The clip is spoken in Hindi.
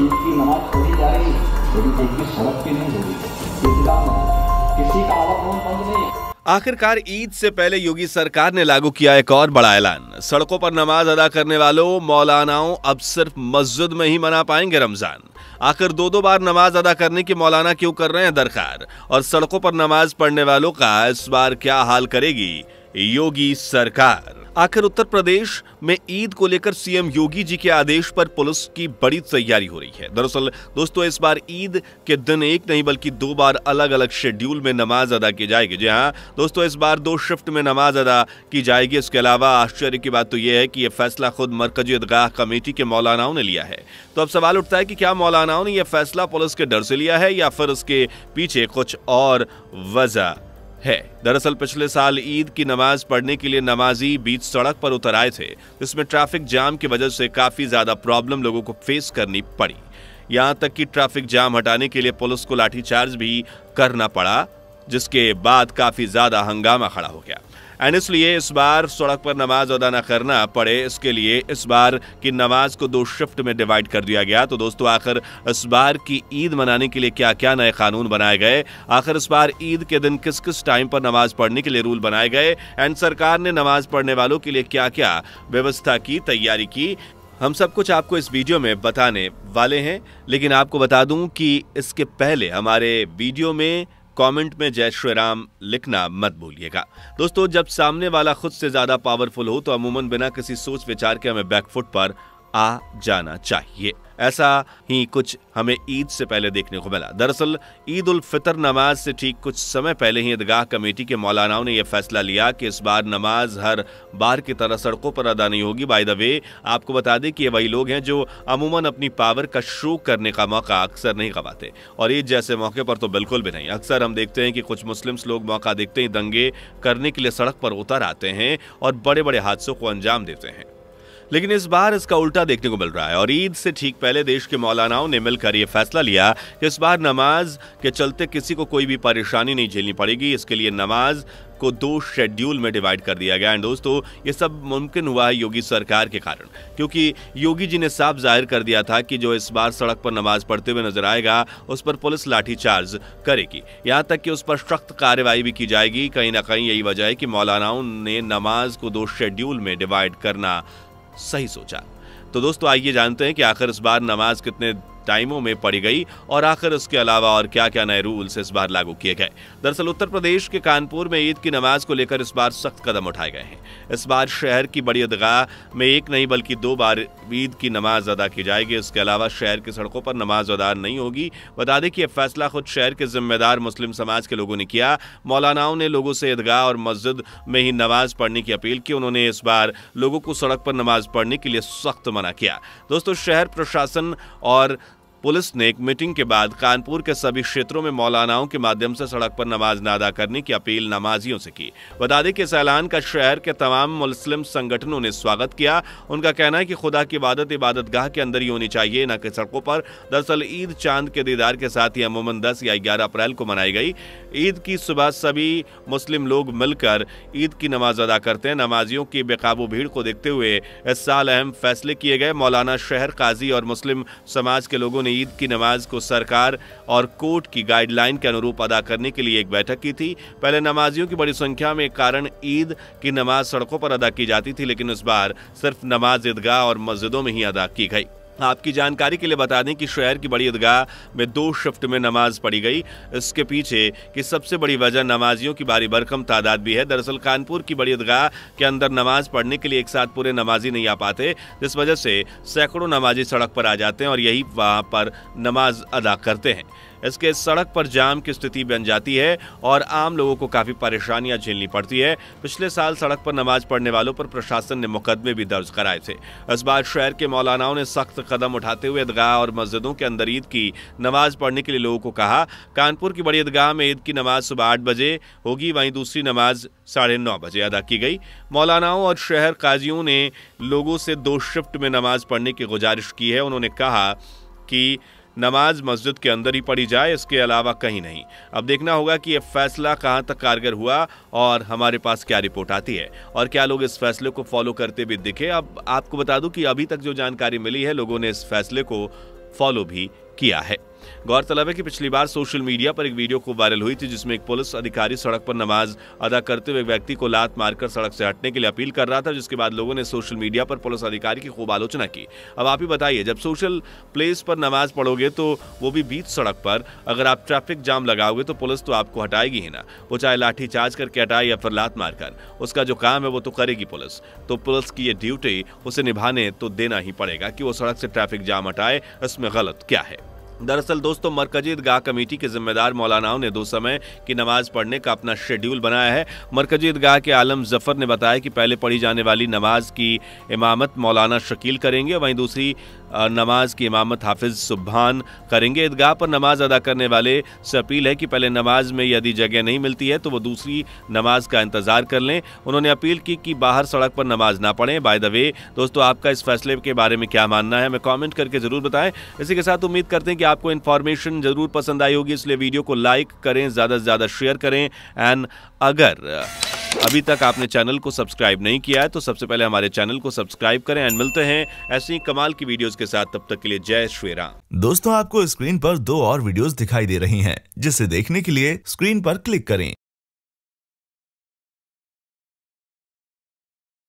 ईद की नमाज पढ़ी जाएगी लेकिन एक भी सड़क पे नहीं हो किसी का आवागमन बंद नहीं है आखिरकार ईद से पहले योगी सरकार ने लागू किया एक और बड़ा ऐलान सड़कों पर नमाज अदा करने वालों मौलानाओं अब सिर्फ मस्जिद में ही मना पाएंगे रमजान आखिर दो दो बार नमाज अदा करने की मौलाना क्यों कर रहे हैं दरकार और सड़कों पर नमाज पढ़ने वालों का इस बार क्या हाल करेगी योगी सरकार आखिर उत्तर प्रदेश में ईद को लेकर सीएम योगी जी के आदेश पर पुलिस की बड़ी तैयारी हो रही है दरअसल दोस्तों इस बार ईद के दिन एक नहीं बल्कि दो बार अलग अलग शेड्यूल में नमाज अदा की जाएगी जी हाँ दोस्तों इस बार दो शिफ्ट में नमाज अदा की जाएगी इसके अलावा आश्चर्य की बात तो यह है कि यह फैसला खुद मरकजी ईदगाह कमेटी के मौलानाओं ने लिया है तो अब सवाल उठता है कि क्या मौलानाओं ने यह फैसला पुलिस के डर से लिया है या फिर उसके पीछे कुछ और वजह है दरअसल पिछले साल ईद की नमाज पढ़ने के लिए नमाजी बीच सड़क पर उतर आए थे जिसमें ट्रैफिक जाम की वजह से काफी ज्यादा प्रॉब्लम लोगों को फेस करनी पड़ी यहां तक कि ट्रैफिक जाम हटाने के लिए पुलिस को लाठीचार्ज भी करना पड़ा जिसके बाद काफी ज्यादा हंगामा खड़ा हो गया एंड इसलिए इस बार सड़क पर नमाज अदा न करना पड़े इसके लिए इस बार की नमाज को दो शिफ्ट में डिवाइड कर दिया गया तो दोस्तों आखिर इस बार की ईद मनाने के लिए क्या क्या नए कानून बनाए गए आखिर इस बार ईद के दिन किस किस टाइम पर नमाज पढ़ने के लिए रूल बनाए गए एंड सरकार ने नमाज पढ़ने वालों के लिए क्या क्या व्यवस्था की तैयारी की हम सब कुछ आपको इस वीडियो में बताने वाले हैं लेकिन आपको बता दूं कि इसके पहले हमारे वीडियो में कमेंट में जय श्री राम लिखना मत भूलिएगा दोस्तों जब सामने वाला खुद से ज्यादा पावरफुल हो तो अमूमन बिना किसी सोच विचार के हमें बैकफुट पर आ जाना चाहिए ऐसा ही कुछ हमें ईद से पहले देखने को मिला दरअसल ईद उल फितर नमाज से ठीक कुछ समय पहले ही ईदगाह कमेटी के मौलानाओं ने यह फैसला लिया कि इस बार नमाज हर बार की तरह सड़कों पर अदा नहीं होगी बाय द वे आपको बता दें कि ये वही लोग हैं जो अमूमन अपनी पावर का शो करने का मौका अक्सर नहीं गवाते और ईद जैसे मौके पर तो बिल्कुल भी नहीं अक्सर हम देखते हैं कि कुछ मुस्लिम लोग मौका देखते ही दंगे करने के लिए सड़क पर उतर आते हैं और बड़े बड़े हादसों को अंजाम देते हैं लेकिन इस बार इसका उल्टा देखने को मिल रहा है और ईद से ठीक पहले देश के मौलानाओं ने मिलकर यह फैसला लिया कि इस बार नमाज के चलते किसी को कोई भी परेशानी नहीं झेलनी पड़ेगी इसके लिए नमाज को दो शेड्यूल में डिवाइड कर दिया गया एंड दोस्तों ये सब मुमकिन हुआ है योगी सरकार के कारण क्योंकि योगी जी ने साफ जाहिर कर दिया था कि जो इस बार सड़क पर नमाज पढ़ते हुए नजर आएगा उस पर पुलिस लाठीचार्ज करेगी यहाँ तक कि उस पर सख्त कार्रवाई भी की जाएगी कहीं ना कहीं यही वजह है कि मौलानाओं ने नमाज को दो शेड्यूल में डिवाइड करना सही सोचा तो दोस्तों आइए जानते हैं कि आखिर इस बार नमाज कितने टाइमों में पड़ी गई और आखिर उसके अलावा और क्या क्या नए रूल्स इस बार लागू किए गए दरअसल उत्तर प्रदेश के कानपुर में ईद की नमाज को लेकर इस बार सख्त कदम उठाए गए हैं इस बार शहर की बड़ी ईदगाह में एक नहीं बल्कि दो बार ईद की नमाज अदा की जाएगी इसके अलावा शहर की सड़कों पर नमाज अदा नहीं होगी बता दें कि यह फैसला खुद शहर के जिम्मेदार मुस्लिम समाज के लोगों ने किया मौलानाओं ने लोगों से ईदगाह और मस्जिद में ही नमाज पढ़ने की अपील की उन्होंने इस बार लोगों को सड़क पर नमाज पढ़ने के लिए सख्त मना किया दोस्तों शहर प्रशासन और पुलिस ने एक मीटिंग के बाद कानपुर के सभी क्षेत्रों में मौलानाओं के माध्यम से सड़क पर नमाज नादा करने की अपील नमाजियों से की बता दें कि इस ऐलान का शहर के तमाम मुस्लिम संगठनों ने स्वागत किया उनका कहना है कि खुदा की इबादत इबादत गाह के अंदर ही होनी चाहिए न कि सड़कों पर दरअसल ईद चांद के दीदार के साथ ही अमूमन दस या ग्यारह अप्रैल को मनाई गई ईद की सुबह सभी मुस्लिम लोग मिलकर ईद की नमाज अदा करते हैं नमाजियों की बेकाबू भीड़ को देखते हुए इस साल अहम फैसले किए गए मौलाना शहर काजी और मुस्लिम समाज के लोगों ने ने ईद की नमाज को सरकार और कोर्ट की गाइडलाइन के अनुरूप अदा करने के लिए एक बैठक की थी पहले नमाजियों की बड़ी संख्या में कारण ईद की नमाज सड़कों पर अदा की जाती थी लेकिन इस बार सिर्फ नमाज ईदगाह और मस्जिदों में ही अदा की गई आपकी जानकारी के लिए बता दें कि शहर की बड़ी ईदगाह में दो शिफ्ट में नमाज पढ़ी गई इसके पीछे की सबसे बड़ी वजह नमाजियों की भारी बरकम तादाद भी है दरअसल कानपुर की बड़ी ईदगाह के अंदर नमाज पढ़ने के लिए एक साथ पूरे नमाजी नहीं आ पाते जिस वजह से सैकड़ों नमाजी सड़क पर आ जाते हैं और यही वहाँ पर नमाज अदा करते हैं इसके सड़क पर जाम की स्थिति बन जाती है और आम लोगों को काफ़ी परेशानियां झेलनी पड़ती है पिछले साल सड़क पर नमाज पढ़ने वालों पर प्रशासन ने मुकदमे भी दर्ज कराए थे इस बार शहर के मौलानाओं ने सख्त कदम उठाते हुए ईदगाह और मस्जिदों के अंदर ईद की नमाज पढ़ने के लिए लोगों को कहा कानपुर की बड़ी ईदगाह में ईद की नमाज सुबह आठ बजे होगी वहीं दूसरी नमाज साढ़े नौ बजे अदा की गई मौलानाओं और शहर काजियों ने लोगों से दो शिफ्ट में नमाज पढ़ने की गुजारिश की है उन्होंने कहा कि नमाज मस्जिद के अंदर ही पढ़ी जाए इसके अलावा कहीं नहीं अब देखना होगा कि यह फैसला कहाँ तक कारगर हुआ और हमारे पास क्या रिपोर्ट आती है और क्या लोग इस फैसले को फॉलो करते भी दिखे अब आपको बता दूं कि अभी तक जो जानकारी मिली है लोगों ने इस फैसले को फॉलो भी किया है गौरतलब है कि पिछली बार सोशल मीडिया पर एक वीडियो खूब वायरल हुई थी जिसमें एक पुलिस अधिकारी सड़क पर नमाज अदा करते हुए व्यक्ति को लात मारकर सड़क से हटने के लिए अपील कर रहा था जिसके बाद लोगों ने सोशल मीडिया पर पुलिस अधिकारी की खूब आलोचना की अब आप ही बताइए जब सोशल प्लेस पर नमाज पढ़ोगे तो वो भी बीच सड़क पर अगर आप ट्रैफिक जाम लगाओगे तो पुलिस तो आपको हटाएगी ही ना वो चाहे लाठी चार्ज करके हटाए या फिर लात मारकर उसका जो काम है वो तो करेगी पुलिस तो पुलिस की ये ड्यूटी उसे निभाने तो देना ही पड़ेगा कि वो सड़क से ट्रैफिक जाम हटाए इसमें गलत क्या है दरअसल दोस्तों मरकजी ईदगाह कमेटी के जिम्मेदार मौलानाओं ने दो समय की नमाज पढ़ने का अपना शेड्यूल बनाया है मरकजी ईदगाह के आलम जफर ने बताया कि पहले पढ़ी जाने वाली नमाज की इमामत मौलाना शकील करेंगे वहीं दूसरी नमाज की इमामत हाफिज सुबहान करेंगे ईदगाह पर नमाज अदा करने वाले से अपील है कि पहले नमाज में यदि जगह नहीं मिलती है तो वो दूसरी नमाज का इंतज़ार कर लें उन्होंने अपील की कि बाहर सड़क पर नमाज ना पढ़ें बाय द वे दोस्तों आपका इस फैसले के बारे में क्या मानना है हमें कॉमेंट करके ज़रूर बताएं इसी के साथ उम्मीद करते हैं कि आपको इन्फॉर्मेशन ज़रूर पसंद आई होगी इसलिए वीडियो को लाइक करें ज़्यादा से ज़्यादा शेयर करें एंड अगर अभी तक आपने चैनल को सब्सक्राइब नहीं किया है तो सबसे पहले हमारे चैनल को सब्सक्राइब करें एंड मिलते हैं ऐसी कमाल की वीडियोस के साथ तब तक के लिए जय श्री राम दोस्तों आपको स्क्रीन पर दो और वीडियोस दिखाई दे रही हैं जिसे देखने के लिए स्क्रीन पर क्लिक करें